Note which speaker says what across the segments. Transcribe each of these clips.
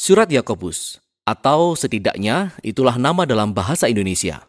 Speaker 1: Surat Yakobus atau setidaknya itulah nama dalam bahasa Indonesia.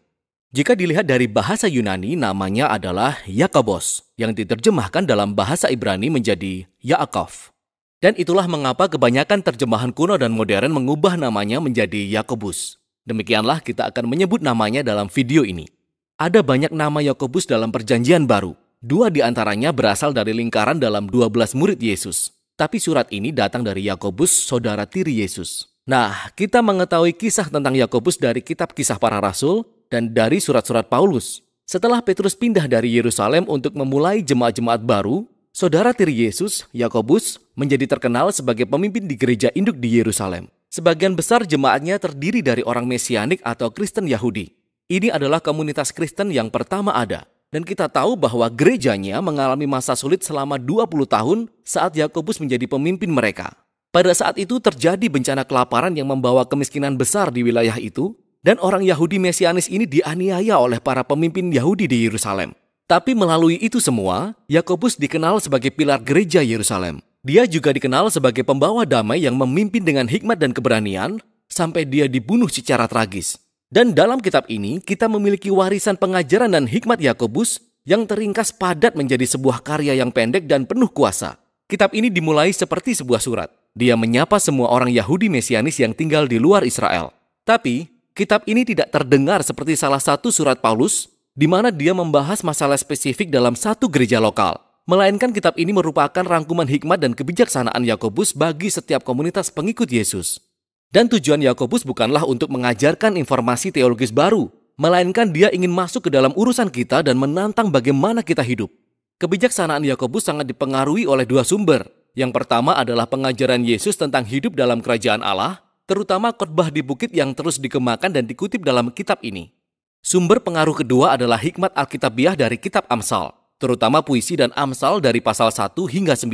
Speaker 1: Jika dilihat dari bahasa Yunani, namanya adalah Yakobos, yang diterjemahkan dalam bahasa Ibrani menjadi Yaakov. Dan itulah mengapa kebanyakan terjemahan kuno dan modern mengubah namanya menjadi Yakobus. Demikianlah kita akan menyebut namanya dalam video ini. Ada banyak nama Yakobus dalam perjanjian baru. Dua di antaranya berasal dari lingkaran dalam 12 murid Yesus. Tapi surat ini datang dari Yakobus, saudara tiri Yesus. Nah, kita mengetahui kisah tentang Yakobus dari kitab Kisah Para Rasul dan dari surat-surat Paulus. Setelah Petrus pindah dari Yerusalem untuk memulai jemaat-jemaat baru, saudara tiri Yesus, Yakobus, menjadi terkenal sebagai pemimpin di gereja induk di Yerusalem. Sebagian besar jemaatnya terdiri dari orang Mesianik atau Kristen Yahudi. Ini adalah komunitas Kristen yang pertama ada. Dan kita tahu bahwa gerejanya mengalami masa sulit selama 20 tahun saat Yakobus menjadi pemimpin mereka. Pada saat itu terjadi bencana kelaparan yang membawa kemiskinan besar di wilayah itu dan orang Yahudi mesianis ini dianiaya oleh para pemimpin Yahudi di Yerusalem. Tapi melalui itu semua, Yakobus dikenal sebagai pilar gereja Yerusalem. Dia juga dikenal sebagai pembawa damai yang memimpin dengan hikmat dan keberanian sampai dia dibunuh secara tragis. Dan dalam kitab ini kita memiliki warisan pengajaran dan hikmat Yakobus yang teringkas padat menjadi sebuah karya yang pendek dan penuh kuasa. Kitab ini dimulai seperti sebuah surat. Dia menyapa semua orang Yahudi mesianis yang tinggal di luar Israel. Tapi, kitab ini tidak terdengar seperti salah satu surat Paulus di mana dia membahas masalah spesifik dalam satu gereja lokal. Melainkan kitab ini merupakan rangkuman hikmat dan kebijaksanaan Yakobus bagi setiap komunitas pengikut Yesus. Dan tujuan Yakobus bukanlah untuk mengajarkan informasi teologis baru, melainkan dia ingin masuk ke dalam urusan kita dan menantang bagaimana kita hidup. Kebijaksanaan Yakobus sangat dipengaruhi oleh dua sumber. Yang pertama adalah pengajaran Yesus tentang hidup dalam kerajaan Allah, terutama khotbah di bukit yang terus dikemakan dan dikutip dalam kitab ini. Sumber pengaruh kedua adalah hikmat Alkitabiah dari kitab Amsal, terutama puisi dan Amsal dari pasal 1 hingga 9.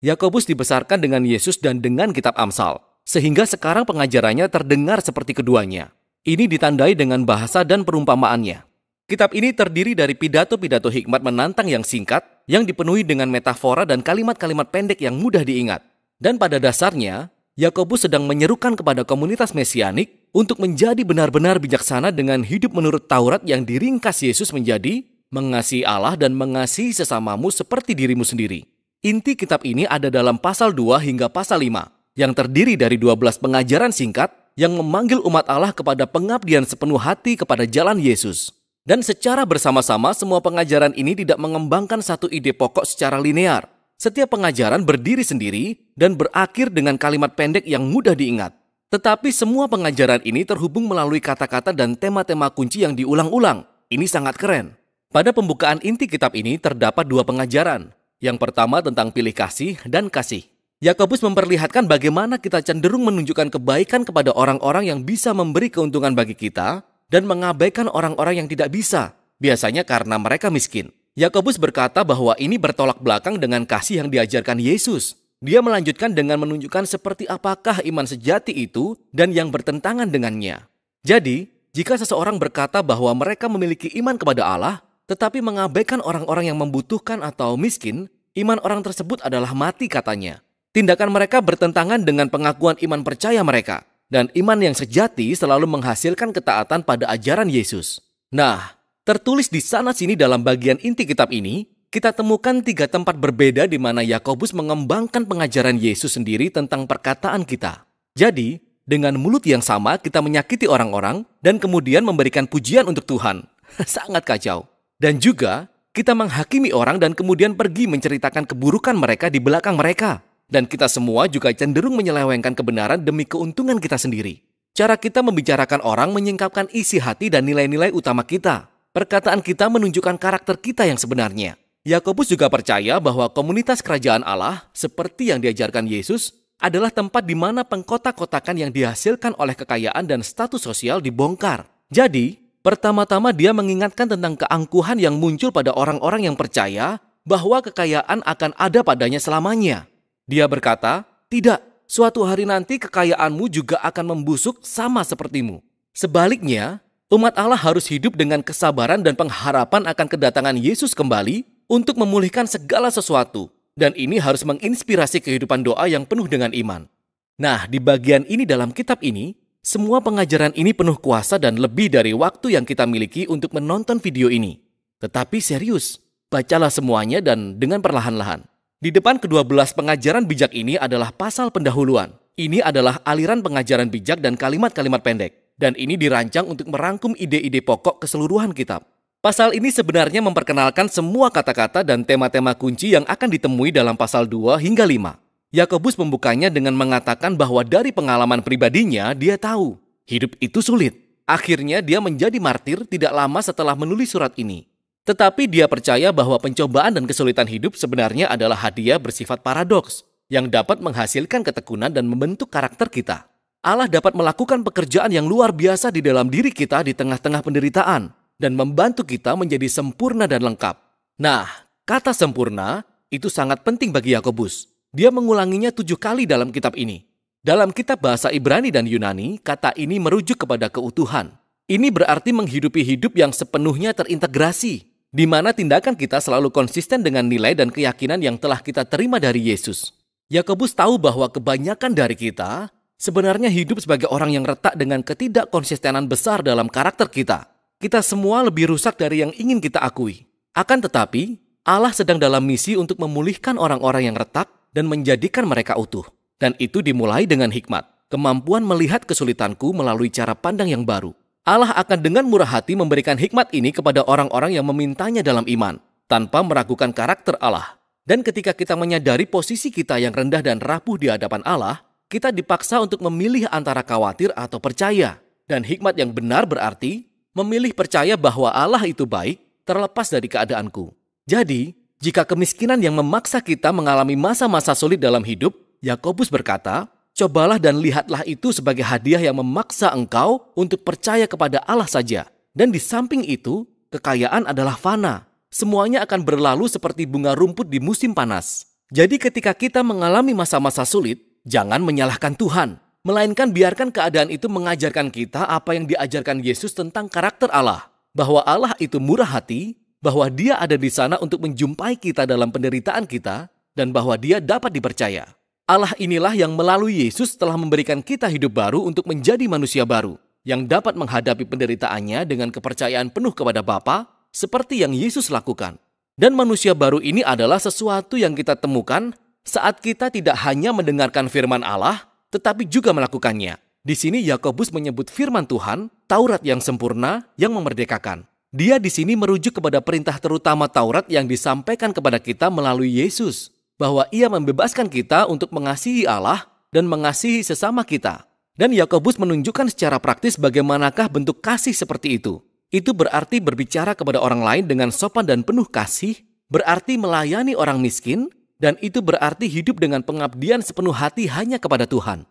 Speaker 1: Yakobus dibesarkan dengan Yesus dan dengan kitab Amsal sehingga sekarang pengajarannya terdengar seperti keduanya. Ini ditandai dengan bahasa dan perumpamaannya. Kitab ini terdiri dari pidato-pidato hikmat menantang yang singkat, yang dipenuhi dengan metafora dan kalimat-kalimat pendek yang mudah diingat. Dan pada dasarnya, Yakobus sedang menyerukan kepada komunitas mesianik untuk menjadi benar-benar bijaksana dengan hidup menurut Taurat yang diringkas Yesus menjadi mengasihi Allah dan mengasihi sesamamu seperti dirimu sendiri. Inti kitab ini ada dalam pasal 2 hingga pasal 5 yang terdiri dari 12 pengajaran singkat yang memanggil umat Allah kepada pengabdian sepenuh hati kepada jalan Yesus. Dan secara bersama-sama semua pengajaran ini tidak mengembangkan satu ide pokok secara linear. Setiap pengajaran berdiri sendiri dan berakhir dengan kalimat pendek yang mudah diingat. Tetapi semua pengajaran ini terhubung melalui kata-kata dan tema-tema kunci yang diulang-ulang. Ini sangat keren. Pada pembukaan inti kitab ini terdapat dua pengajaran. Yang pertama tentang pilih kasih dan kasih. Yakobus memperlihatkan bagaimana kita cenderung menunjukkan kebaikan kepada orang-orang yang bisa memberi keuntungan bagi kita dan mengabaikan orang-orang yang tidak bisa, biasanya karena mereka miskin. Yakobus berkata bahwa ini bertolak belakang dengan kasih yang diajarkan Yesus. Dia melanjutkan dengan menunjukkan seperti apakah iman sejati itu dan yang bertentangan dengannya. Jadi, jika seseorang berkata bahwa mereka memiliki iman kepada Allah, tetapi mengabaikan orang-orang yang membutuhkan atau miskin, iman orang tersebut adalah mati katanya. Tindakan mereka bertentangan dengan pengakuan iman percaya mereka, dan iman yang sejati selalu menghasilkan ketaatan pada ajaran Yesus. Nah, tertulis di sana-sini dalam bagian inti kitab ini, kita temukan tiga tempat berbeda di mana Yakobus mengembangkan pengajaran Yesus sendiri tentang perkataan kita. Jadi, dengan mulut yang sama kita menyakiti orang-orang dan kemudian memberikan pujian untuk Tuhan. Sangat kacau. Dan juga, kita menghakimi orang dan kemudian pergi menceritakan keburukan mereka di belakang mereka. Dan kita semua juga cenderung menyelewengkan kebenaran demi keuntungan kita sendiri. Cara kita membicarakan orang menyingkapkan isi hati dan nilai-nilai utama kita. Perkataan kita menunjukkan karakter kita yang sebenarnya. Yakobus juga percaya bahwa komunitas kerajaan Allah, seperti yang diajarkan Yesus, adalah tempat di mana pengkotak-kotakan yang dihasilkan oleh kekayaan dan status sosial dibongkar. Jadi, pertama-tama dia mengingatkan tentang keangkuhan yang muncul pada orang-orang yang percaya bahwa kekayaan akan ada padanya selamanya. Dia berkata, "Tidak, suatu hari nanti kekayaanmu juga akan membusuk sama sepertimu. Sebaliknya, umat Allah harus hidup dengan kesabaran dan pengharapan akan kedatangan Yesus kembali untuk memulihkan segala sesuatu, dan ini harus menginspirasi kehidupan doa yang penuh dengan iman." Nah, di bagian ini dalam kitab ini, semua pengajaran ini penuh kuasa dan lebih dari waktu yang kita miliki untuk menonton video ini. Tetapi serius, bacalah semuanya dan dengan perlahan-lahan. Di depan kedua belas pengajaran bijak ini adalah pasal pendahuluan. Ini adalah aliran pengajaran bijak dan kalimat-kalimat pendek. Dan ini dirancang untuk merangkum ide-ide pokok keseluruhan kitab. Pasal ini sebenarnya memperkenalkan semua kata-kata dan tema-tema kunci yang akan ditemui dalam pasal 2 hingga 5. Yakobus membukanya dengan mengatakan bahwa dari pengalaman pribadinya dia tahu hidup itu sulit. Akhirnya dia menjadi martir tidak lama setelah menulis surat ini. Tetapi dia percaya bahwa pencobaan dan kesulitan hidup sebenarnya adalah hadiah bersifat paradoks yang dapat menghasilkan ketekunan dan membentuk karakter kita. Allah dapat melakukan pekerjaan yang luar biasa di dalam diri kita di tengah-tengah penderitaan dan membantu kita menjadi sempurna dan lengkap. Nah, kata sempurna itu sangat penting bagi Yakobus. Dia mengulanginya tujuh kali dalam kitab ini. Dalam kitab bahasa Ibrani dan Yunani, kata ini merujuk kepada keutuhan. Ini berarti menghidupi hidup yang sepenuhnya terintegrasi, di mana tindakan kita selalu konsisten dengan nilai dan keyakinan yang telah kita terima dari Yesus. Yakobus tahu bahwa kebanyakan dari kita sebenarnya hidup sebagai orang yang retak dengan ketidakkonsistenan besar dalam karakter kita. Kita semua lebih rusak dari yang ingin kita akui. Akan tetapi, Allah sedang dalam misi untuk memulihkan orang-orang yang retak dan menjadikan mereka utuh. Dan itu dimulai dengan hikmat, kemampuan melihat kesulitanku melalui cara pandang yang baru, Allah akan dengan murah hati memberikan hikmat ini kepada orang-orang yang memintanya dalam iman, tanpa meragukan karakter Allah. Dan ketika kita menyadari posisi kita yang rendah dan rapuh di hadapan Allah, kita dipaksa untuk memilih antara khawatir atau percaya. Dan hikmat yang benar berarti memilih percaya bahwa Allah itu baik, terlepas dari keadaanku. Jadi, jika kemiskinan yang memaksa kita mengalami masa-masa sulit dalam hidup, Yakobus berkata, cobalah dan lihatlah itu sebagai hadiah yang memaksa engkau untuk percaya kepada Allah saja. Dan di samping itu, kekayaan adalah fana. Semuanya akan berlalu seperti bunga rumput di musim panas. Jadi ketika kita mengalami masa-masa sulit, jangan menyalahkan Tuhan. Melainkan biarkan keadaan itu mengajarkan kita apa yang diajarkan Yesus tentang karakter Allah. Bahwa Allah itu murah hati, bahwa dia ada di sana untuk menjumpai kita dalam penderitaan kita, dan bahwa dia dapat dipercaya. Allah inilah yang melalui Yesus telah memberikan kita hidup baru untuk menjadi manusia baru yang dapat menghadapi penderitaannya dengan kepercayaan penuh kepada Bapa seperti yang Yesus lakukan. Dan manusia baru ini adalah sesuatu yang kita temukan saat kita tidak hanya mendengarkan firman Allah tetapi juga melakukannya. Di sini Yakobus menyebut firman Tuhan, Taurat yang sempurna yang memerdekakan. Dia di sini merujuk kepada perintah terutama Taurat yang disampaikan kepada kita melalui Yesus bahwa ia membebaskan kita untuk mengasihi Allah dan mengasihi sesama kita. Dan Yakobus menunjukkan secara praktis bagaimanakah bentuk kasih seperti itu. Itu berarti berbicara kepada orang lain dengan sopan dan penuh kasih, berarti melayani orang miskin, dan itu berarti hidup dengan pengabdian sepenuh hati hanya kepada Tuhan.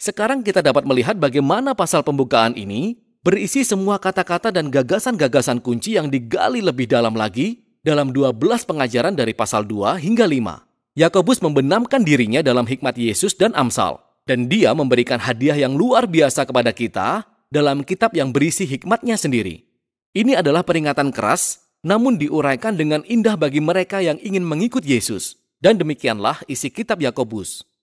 Speaker 1: Sekarang kita dapat melihat bagaimana pasal pembukaan ini berisi semua kata-kata dan gagasan-gagasan kunci yang digali lebih dalam lagi dalam 12 pengajaran dari pasal 2 hingga 5. Yakobus membenamkan dirinya dalam hikmat Yesus dan Amsal, dan dia memberikan hadiah yang luar biasa kepada kita dalam kitab yang berisi hikmatnya sendiri. Ini adalah peringatan keras, namun diuraikan dengan indah bagi mereka yang ingin mengikut Yesus. Dan demikianlah isi kitab Yakobus.